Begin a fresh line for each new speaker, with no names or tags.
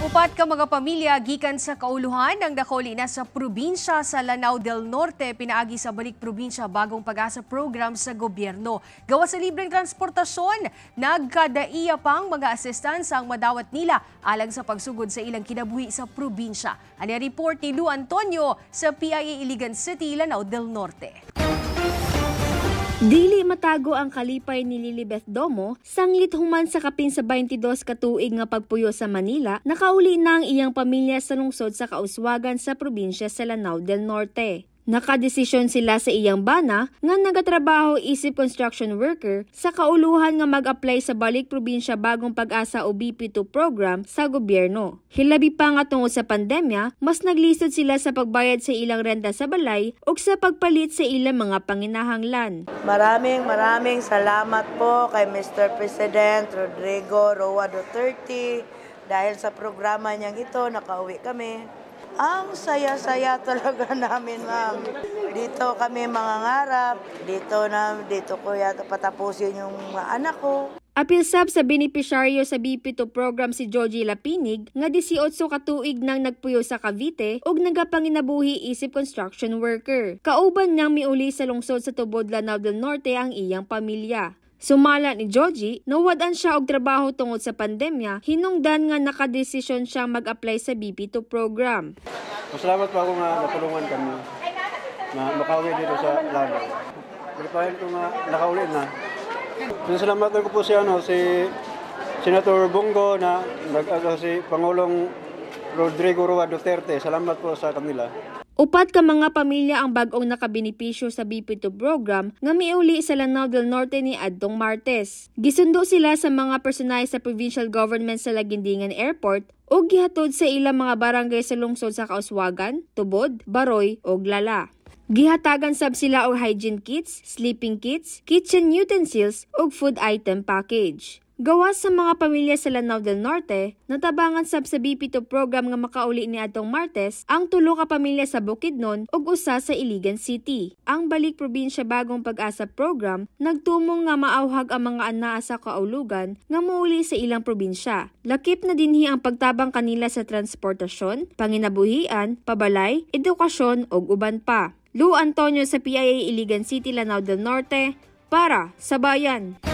Upat ka mga pamilya gikan sa kauluhan ng nakoli na sa probinsya sa Lanao del Norte pinaagi sa Balik Probinsya Bagong Pag-asa program sa gobyerno. Gawa sa libreng transportasyon, nagkadaiya pang mga asistansa ang madawat nila alang sa pagsugod sa ilang kinabuhi sa probinsya. Ani report ni Lu Antonio sa PIA Iligan City, Lanao del Norte.
Dili matago ang kalipay ni Lilibeth Domo, sanglit human sa kapin sa 22 katuig nga pagpuyo sa Manila, nakauli na ang iyang pamilya sa lungsod sa Kauswagan sa probinsya sa Lanao del Norte. Nakadesisyon sila sa iyang bana nga nagatrabaho isip construction worker sa kauluhan nga mag-apply sa balik probinsya bagong pag-asa o BP2 program sa gobyerno. Hilabi pa nga tungod sa pandemya, mas naglisod sila sa pagbayad sa ilang renta sa balay o sa pagpalit sa ilang mga panginahanglan.
Maraming maraming salamat po kay Mr. President Rodrigo Roa Duterte dahil sa programa niyang ito nakauwi kami. Ang saya-saya talaga namin, ma'am. Dito kami mangangarap, dito na dito ko yata patapusin yung anak ko.
Apil sab sa benepisyaryo sa BP2 program si Joji Lapinig nga 18 katuig nang nagpuyo sa Cavite ug nagapanginabuhi isip construction worker. Kauban nang miuli sa lungsod sa Tubod Lanao del Norte ang iyang pamilya. Sumala ni Joji, nawadan siya og trabaho tungod sa pandemya, hinungdan nga nakadesisyon siya mag-apply sa BP2 program.
Masalamat pa ako nga natulungan kami na makauwi dito sa Lagay. Nagpahin ko nga nakauli na. Pinasalamatan ko po si, ano, si Senator Bongo na nag si Pangulong Rodrigo Roa Duterte. Salamat po sa kanila.
Upat ka mga pamilya ang bagong nakabenepisyo sa BP2 program nga miuli sa Lanao del Norte ni Adtong Martes. Gisundo sila sa mga personay sa provincial government sa Lagindingan Airport o gihatod sa ilang mga barangay sa lungsod sa Kauswagan, Tubod, Baroy o Glala. Gihatagan sab sila og hygiene kits, sleeping kits, kitchen utensils ug food item package. Gawa sa mga pamilya sa Lanao del Norte, natabangan sab sa BP2 program nga makauli ni atong Martes ang tulo ka pamilya sa Bukidnon ug usa sa Iligan City. Ang Balik Probinsya Bagong Pag-asa program nagtumong nga maawhag ang mga anaa sa kaulugan nga mouli sa ilang probinsya. Lakip na dinhi ang pagtabang kanila sa transportasyon, panginabuhian, pabalay, edukasyon ug uban pa. Lou Antonio sa PIA Iligan City, Lanao del Norte para sa bayan.